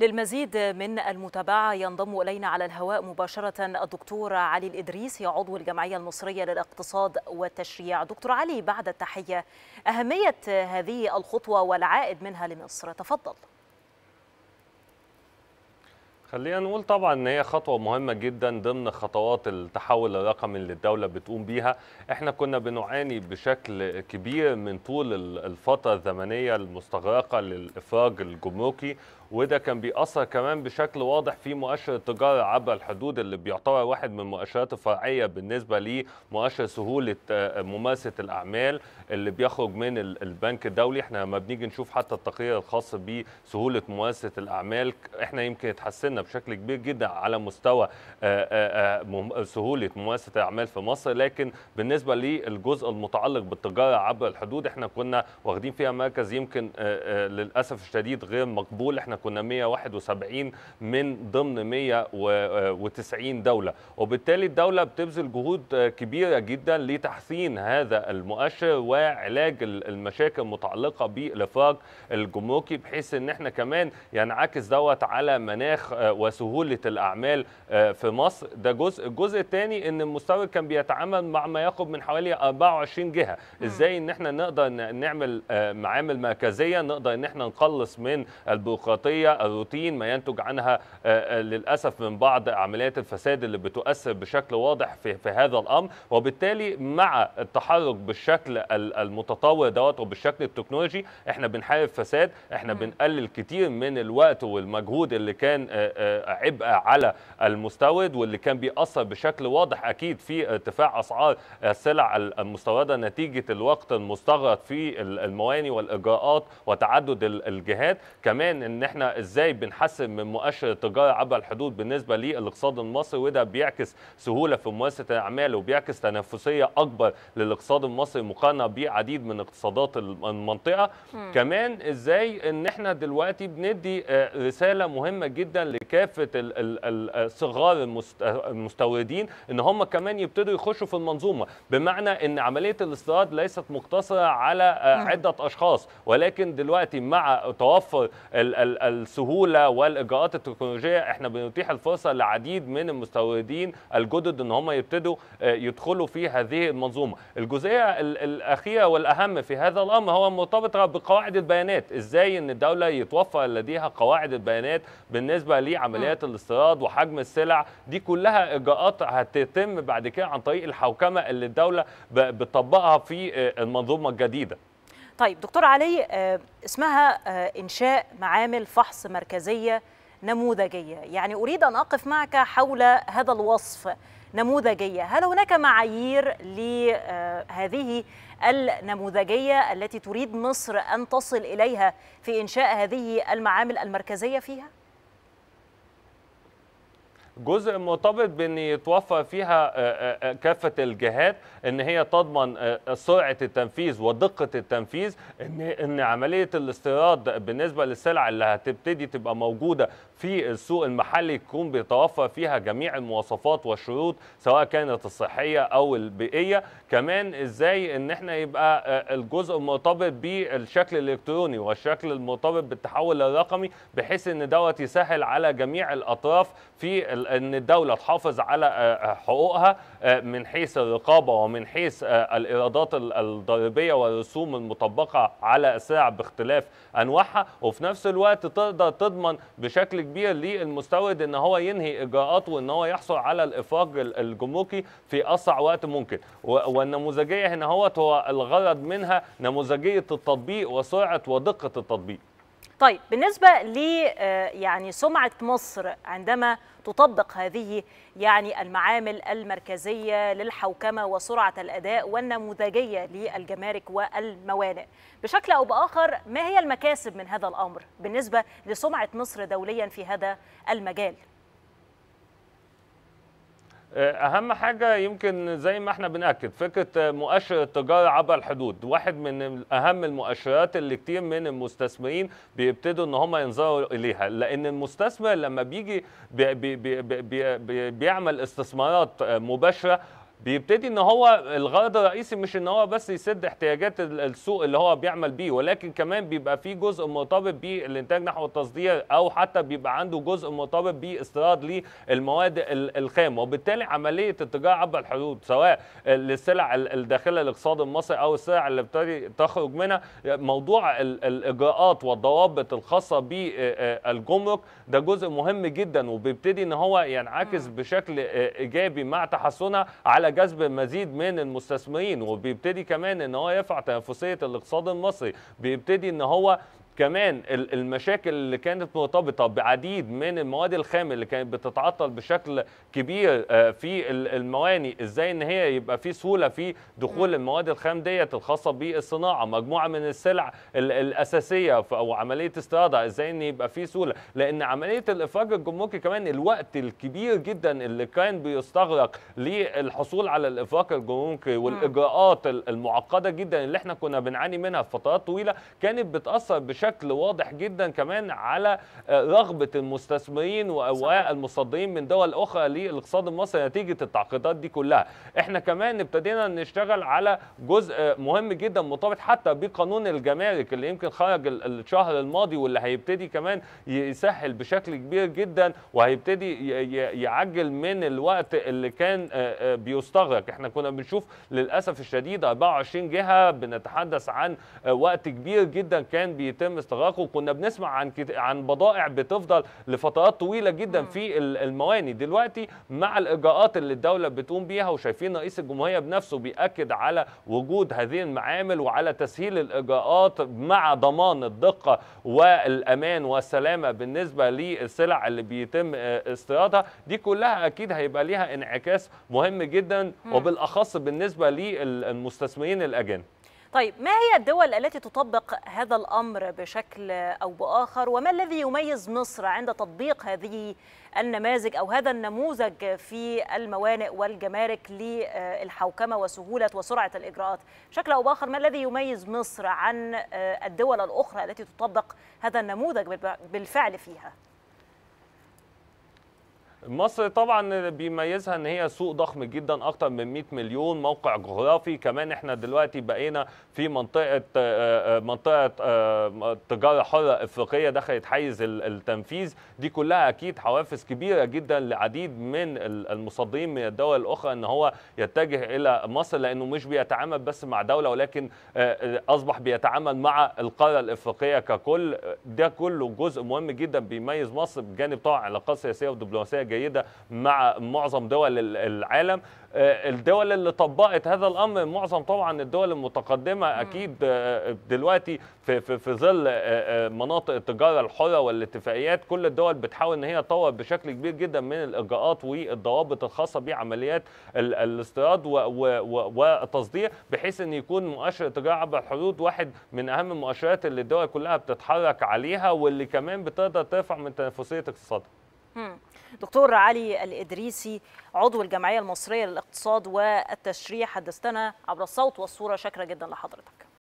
للمزيد من المتابعة ينضم إلينا على الهواء مباشرة الدكتور علي الإدريسي عضو الجمعية المصرية للاقتصاد والتشريع دكتور علي بعد التحية أهمية هذه الخطوة والعائد منها لمصر تفضل خلينا نقول طبعا ان هي خطوه مهمه جدا ضمن خطوات التحول الرقمي اللي الدوله بتقوم بيها احنا كنا بنعاني بشكل كبير من طول الفتره الزمنيه المستغرقه للافراج الجمركي وده كان بيأثر كمان بشكل واضح في مؤشر التجارة عبر الحدود اللي بيعتبر واحد من المؤشرات الفرعية بالنسبة لمؤشر سهولة آه، ممارسة الأعمال اللي بيخرج من البنك الدولي احنا لما بنيجي نشوف حتى التقرير الخاص بسهولة ممارسة الأعمال احنا يمكن اتحسنا بشكل كبير جدا على مستوى آه، آه، سهولة ممارسة الأعمال في مصر لكن بالنسبة للجزء المتعلق بالتجارة عبر الحدود احنا كنا واخدين فيها مركز يمكن للأسف الشديد غير مقبول احنا كنا 171 من ضمن 190 آه، دولة وبالتالي الدولة بتبذل جهود آه، كبيرة جدا لتحسين هذا المؤشر وعلاج المشاكل المتعلقة بالإفراج الجمركي بحيث ان احنا كمان ينعكس دوت على مناخ آه، وسهولة الأعمال في مصر ده جزء الجزء الثاني ان المستورد كان بيتعامل مع ما يقرب من حوالي 24 جهة ازاي ان احنا نقدر نعمل معامل مركزية نقدر ان احنا نقلص من البيروقراطية النمطيه الروتين ما ينتج عنها آه، آه، للاسف من بعض عمليات الفساد اللي بتؤثر بشكل واضح في, في هذا الامر وبالتالي مع التحرك بالشكل المتطور دوت وبالشكل التكنولوجي احنا بنحارب فساد احنا بنقلل كتير من الوقت والمجهود اللي كان آه، عبء على المستورد واللي كان بيأثر بشكل واضح اكيد في ارتفاع اسعار السلع المستورده نتيجه الوقت المستغرق في المواني والاجراءات وتعدد الجهات كمان ان احنا احنا ازاي بنحسن من مؤشر التجاره عبر الحدود بالنسبه للاقتصاد المصري وده بيعكس سهوله في ممارسه الاعمال وبيعكس تنافسيه اكبر للاقتصاد المصري مقارنه بعديد من اقتصادات المنطقه م. كمان ازاي ان احنا دلوقتي بندي آه، رساله مهمه جدا لكافه الصغار المستوردين ان هم كمان يبتدوا يخشوا في المنظومه بمعنى ان عمليه الاستيراد ليست مقتصره على آه، عده اشخاص ولكن دلوقتي مع توفر السهوله والاجراءات التكنولوجيه احنا بنتيح الفرصه لعديد من المستوردين الجدد ان هم يبتدوا آه، يدخلوا في هذه المنظومه الجزئيه الاخيره والاهم في هذا الامر هو مرتبطه بقواعد البيانات ازاي ان الدوله يتوفر لديها قواعد البيانات بالنسبه لعمليات نعم. الاستيراد وحجم السلع دي كلها اجراءات هتتم بعد كده عن طريق الحوكمه اللي الدوله بتطبقها في آه، المنظومه الجديده طيب دكتور علي آه، اسمها آه، إنشاء معامل فحص مركزية نموذجية يعني أريد أن أقف معك حول هذا الوصف نموذجية هل هناك معايير لهذه آه، النموذجية التي تريد مصر أن تصل إليها في إنشاء هذه المعامل المركزية فيها؟ جزء مرتبط بان يتوفر فيها آه، آه، آه، كافه الجهات ان هي تضمن سرعه التنفيذ ودقه التنفيذ ان ان عمليه الاستيراد بالنسبه للسلع اللي هتبتدي تبقى موجوده في السوق المحلي يكون بيتوفر فيها جميع المواصفات والشروط سواء كانت الصحيه او البيئيه كمان ازاي ان احنا يبقى الجزء المرتبط بالشكل الالكتروني والشكل المرتبط بالتحول الرقمي بحيث ان دوت يسهل على جميع الاطراف في ان الدوله تحافظ على آه، آه، حقوقها آه، من حيث الرقابه ومن حيث الايرادات الضريبيه والرسوم المطبقه على السلع باختلاف انواعها وفي نفس الوقت تقدر تضمن بشكل كبير للمستورد ان هو ينهي اجراءاته وان هو يحصل على الافراج الجمركي في اسرع وقت ممكن والنموذجيه هنا هو الغرض منها نموذجيه التطبيق وسرعه ودقه التطبيق طيب بالنسبة ل آه، يعني سمعة مصر عندما تطبق هذه يعني المعامل المركزية للحوكمة وسرعة الأداء والنموذجية للجمارك والموانئ بشكل أو بآخر ما هي المكاسب من هذا الأمر بالنسبة لسمعة مصر دوليا في هذا المجال؟ آه، اهم حاجه يمكن زي ما احنا بناكد فكره آه، مؤشر التجاره عبر الحدود واحد من اهم المؤشرات اللي كتير من المستثمرين بيبتدوا ان هم ينظروا اليها لان المستثمر لما بيجي بي بي بي بي بيعمل استثمارات آه، مباشره بيبتدي ان هو الغرض الرئيسي مش ان هو بس يسد احتياجات السوق اللي هو بيعمل بيه ولكن كمان بيبقى في جزء مرتبط بالانتاج نحو التصدير او حتى بيبقى عنده جزء مرتبط باستيراد للمواد الخام وبالتالي عمليه التجاره عبر الحدود سواء للسلع الداخله الاقتصاد المصري او السلع اللي بتبتدي تخرج منها موضوع الاجراءات والضوابط الخاصه بالجمرك آه، آه، ده جزء مهم جدا وبيبتدي ان هو ينعكس يعني بشكل آه، ايجابي مع تحسنها على جذب مزيد من المستثمرين وبيبتدي كمان ان هو يرفع تنافسيه الاقتصاد المصري بيبتدي ان هو كمان المشاكل اللي كانت مرتبطه بعديد من المواد الخام اللي كانت بتتعطل بشكل كبير آه، في المواني ازاي ان هي يبقى في سهوله في دخول المواد الخام ديت الخاصه بالصناعه مجموعه من السلع الاساسيه او عمليه استيرادها ازاي ان يبقى في سهوله لان عمليه الافراج الجمركي كمان الوقت الكبير جدا اللي كان بيستغرق للحصول على الافراج الجمركي والاجراءات المعقده جدا اللي احنا كنا بنعاني منها في فترات طويله كانت بتاثر بشكل بشكل واضح جدا كمان على آه، رغبه المستثمرين والمصدرين من دول اخرى للاقتصاد المصري نتيجه التعقيدات دي كلها احنا كمان ابتدينا نشتغل على جزء آه، مهم جدا مرتبط حتى بقانون الجمارك اللي يمكن خرج الشهر الماضي واللي هيبتدي كمان يسهل بشكل كبير جدا وهيبتدي يعجل من الوقت اللي كان آه، بيستغرق احنا كنا بنشوف للاسف الشديد 24 جهه بنتحدث عن وقت كبير جدا كان بيتم استغراقه وكنا بنسمع عن كت... عن بضائع بتفضل لفترات طويله جدا في المواني دلوقتي مع الاجراءات اللي الدوله بتقوم بيها وشايفين رئيس الجمهوريه بنفسه بياكد على وجود هذه المعامل وعلى تسهيل الاجراءات مع ضمان الدقه والامان والسلامه بالنسبه للسلع اللي بيتم آه، استيرادها دي كلها اكيد هيبقى ليها انعكاس مهم جدا وبالاخص بالنسبه للمستثمرين الاجانب طيب ما هي الدول التي تطبق هذا الأمر بشكل أو بآخر وما الذي يميز مصر عند تطبيق هذه النماذج أو هذا النموذج في الموانئ والجمارك للحوكمة وسهولة وسرعة الإجراءات بشكل أو بآخر ما الذي يميز مصر عن آه، الدول الأخرى التي تطبق هذا النموذج بالفعل فيها؟ مصر طبعا بيميزها ان هي سوق ضخم جدا اكتر من 100 مليون موقع جغرافي كمان احنا دلوقتي بقينا في منطقه آه، آه، منطقه آه، تجاره حره افريقيه دخلت حيز التنفيذ دي كلها اكيد حوافز كبيره جدا لعديد من المصدرين من الدول الاخرى ان هو يتجه الى مصر لانه مش بيتعامل بس مع دوله ولكن اصبح بيتعامل مع القاره الافريقيه ككل ده كله جزء مهم جدا بيميز مصر بجانب طبعا علاقات سياسيه ودبلوماسيه جيدة. جيده مع معظم دول العالم آه، الدول اللي طبقت هذا الامر معظم طبعا الدول المتقدمه اكيد آه، دلوقتي في في, في ظل آه، مناطق التجاره الحره والاتفاقيات كل الدول بتحاول ان هي تطور بشكل كبير جدا من الاجراءات والضوابط الخاصه بعمليات الاستيراد والتصدير بحيث ان يكون مؤشر التجاره عبر الحدود واحد من اهم المؤشرات اللي الدول كلها بتتحرك عليها واللي كمان بتقدر ترفع من تنافسيه اقتصادها دكتور علي الإدريسي عضو الجمعية المصرية للاقتصاد والتشريع حدثتنا عبر الصوت والصورة شكرا جدا لحضرتك